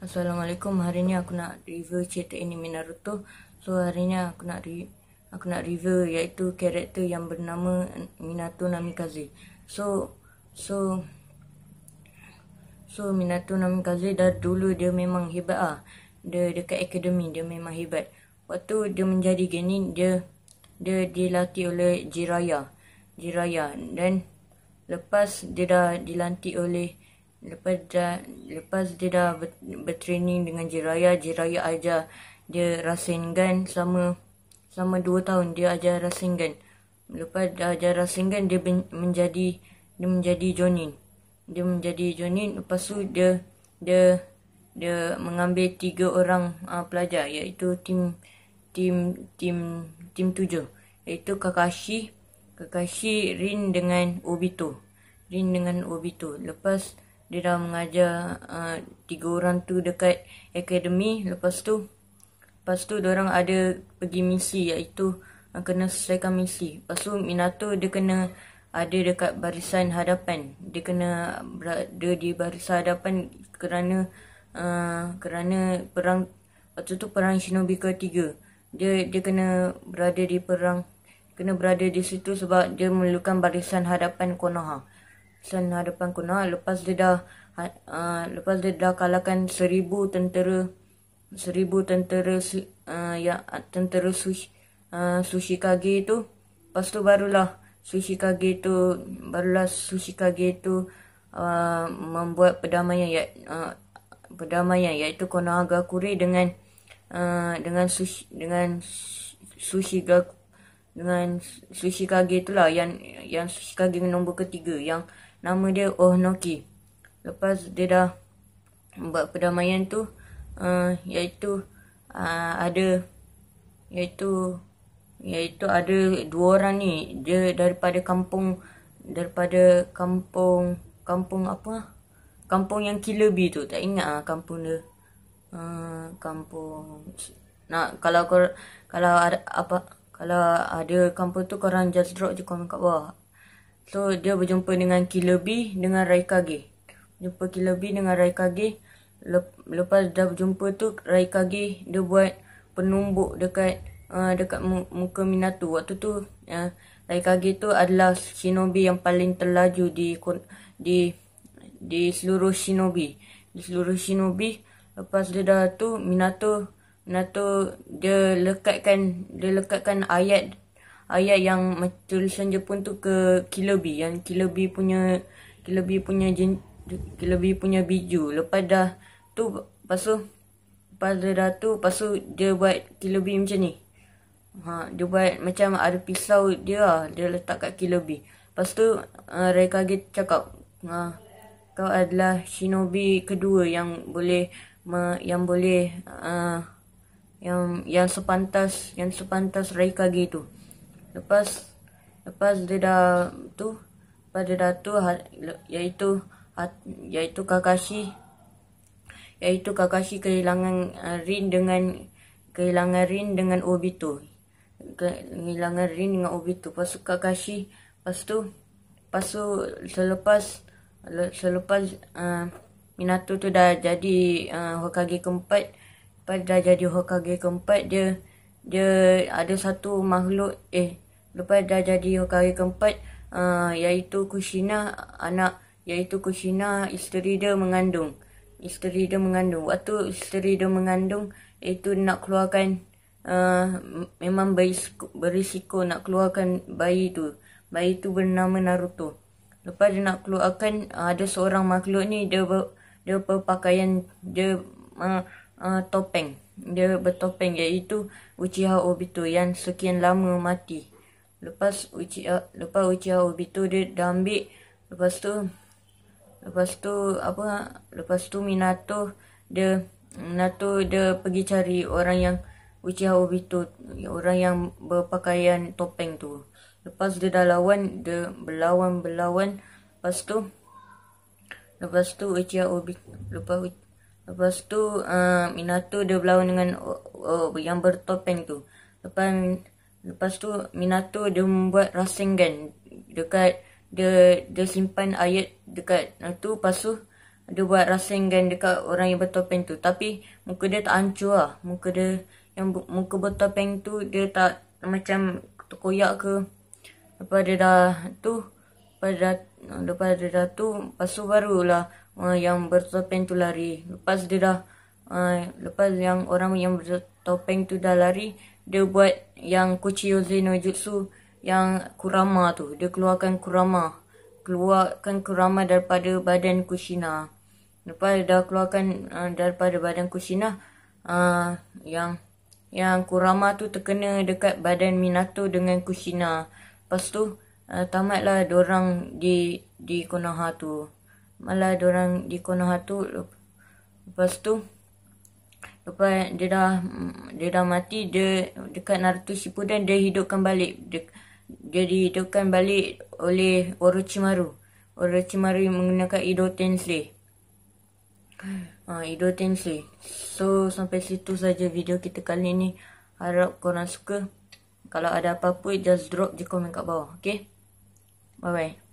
Assalamualaikum. Hari ni aku nak review cerita anime Naruto. So hari ni aku nak re aku nak review iaitu karakter yang bernama Minato Namikaze. So so so Minato Namikaze dah dulu dia memang hebat ah. Dia dekat akademi dia memang hebat. Waktu dia menjadi genin dia dia dilatih oleh Jiraya. Jiraya dan lepas dia dah dilantik oleh lepas dia lepas dia dah bertraining dengan Jiraya, Jiraya aja dia Rasengan sama sama 2 tahun dia ajar Rasengan. Lepas dia ajar Rasengan dia ben, menjadi dia menjadi Jonin. Dia menjadi Jonin lepas tu dia dia dia mengambil 3 orang uh, pelajar iaitu tim tim tim tim 7 iaitu Kakashi Kakashi, Rin dengan Obito. Rin dengan Obito. Lepas dia dah mengajar uh, tiga orang tu dekat akademi lepas tu lepas tu orang ada pergi misi iaitu uh, kena selesaikan misi lepas tu Minato dia kena ada dekat barisan hadapan dia kena berada di barisan hadapan kerana uh, kerana perang waktu tu perang shinobi ketiga dia dia kena berada di perang kena berada di situ sebab dia memerlukan barisan hadapan Konoha sana hadapan kuno lepas dia dah uh, lepas dia dah kalahkan seribu tentera seribu tentera uh, ya tentera sushi uh, sushi kage itu lepas tu barulah sushi kage itu barulah sushi kage itu uh, membuat perdamaian ya uh, perdamaian iaitu konohagakure dengan uh, dengan sushi dengan sushi Gak dengan sushi kage lah yang yang sushi kage nombor ketiga yang nama dia Ohnoki. Lepas dia dah buat perdamaian tu uh, iaitu uh, ada iaitu iaitu ada dua orang ni dia daripada kampung daripada kampung kampung apa kampung yang killer bee tu tak ingat ah kampung dia uh, kampung nak kalau kalau ada apa kalau ada ah, kampung tu korang just drop je komen kat bawah so dia berjumpa dengan Killer B dengan Raikage jumpa Killer B dengan Raikage lepas dah berjumpa tu Raikage dia buat penumbuk dekat uh, dekat muka Minato waktu tu uh, ah, Raikage tu adalah shinobi yang paling terlaju di di di seluruh shinobi di seluruh shinobi lepas dia dah tu Minato Nato dia lekatkan dia lekatkan ayat ayat yang tulisan Jepun tu ke Kilobi yang Kilobi punya Kilobi punya jen, Kilobi punya biju. Lepas dah tu pasu pas dah tu pasu dia buat Kilobi macam ni. Ha, dia buat macam ada pisau dia lah, dia letak kat Kilobi. Lepas tu uh, eh, Raikage cakap ha, kau adalah shinobi kedua yang boleh me, yang boleh uh, yang yang sepantas yang sepantas Raika gitu. Lepas lepas dia dah tu pada dah tu ha, iaitu ha, iaitu Kakashi iaitu Kakashi kehilangan ha, Rin dengan kehilangan Rin dengan Obito. Kehilangan Rin dengan Obito. pasu Kakashi pas tu pasu selepas selepas uh, Minato tu dah jadi uh, Hokage keempat Lepas dah jadi Hokage keempat dia dia ada satu makhluk eh lepas dah jadi Hokage keempat uh, iaitu Kushina anak iaitu Kushina isteri dia mengandung. Isteri dia mengandung. Waktu isteri dia mengandung itu nak keluarkan uh, memang berisiko, berisiko nak keluarkan bayi tu. Bayi tu bernama Naruto. Lepas dia nak keluarkan uh, ada seorang makhluk ni dia ber, dia berpakaian dia uh, Ah, topeng. Dia bertopeng iaitu Uchiha Obito yang sekian lama mati. Lepas Uchiha lepas Uchiha Obito dia dah ambil lepas tu lepas tu apa lepas tu Minato dia Minato dia pergi cari orang yang Uchiha Obito orang yang berpakaian topeng tu. Lepas dia dah lawan dia berlawan berlawan lepas tu lepas tu Uchiha Obito lepas Lepas tu uh, Minato dia berlawan dengan uh, uh, yang bertopeng tu. Lepas lepas tu Minato dia membuat Rasengan dekat dia dia simpan ayat dekat uh, tu lepas tu dia buat Rasengan dekat orang yang bertopeng tu. Tapi muka dia tak hancur lah. Muka dia yang muka bertopeng tu dia tak macam terkoyak ke. Lepas dia dah tu lepas lepas dia dah tu lepas tu barulah Eh, yang bertopeng tu lari. Lepas dia dah, uh, lepas yang orang yang bertopeng tu dah lari, dia buat yang Kuchiyoze no Jutsu yang Kurama tu. Dia keluarkan Kurama. Keluarkan Kurama daripada badan Kushina. Lepas dia dah keluarkan uh, daripada badan Kushina, uh, yang yang Kurama tu terkena dekat badan Minato dengan Kushina. Lepas tu, uh, tamatlah diorang di di Konoha tu malah orang di kono hatu lepas tu lepas dia dah mm, dia dah mati dia dekat Naruto Shippuden dia hidupkan balik dia, dia dihidupkan balik oleh Orochimaru Orochimaru menggunakan Ido Tensei ah ha, Ido Tensei so sampai situ saja video kita kali ni harap korang suka kalau ada apa-apa just drop di komen kat bawah Okay, bye bye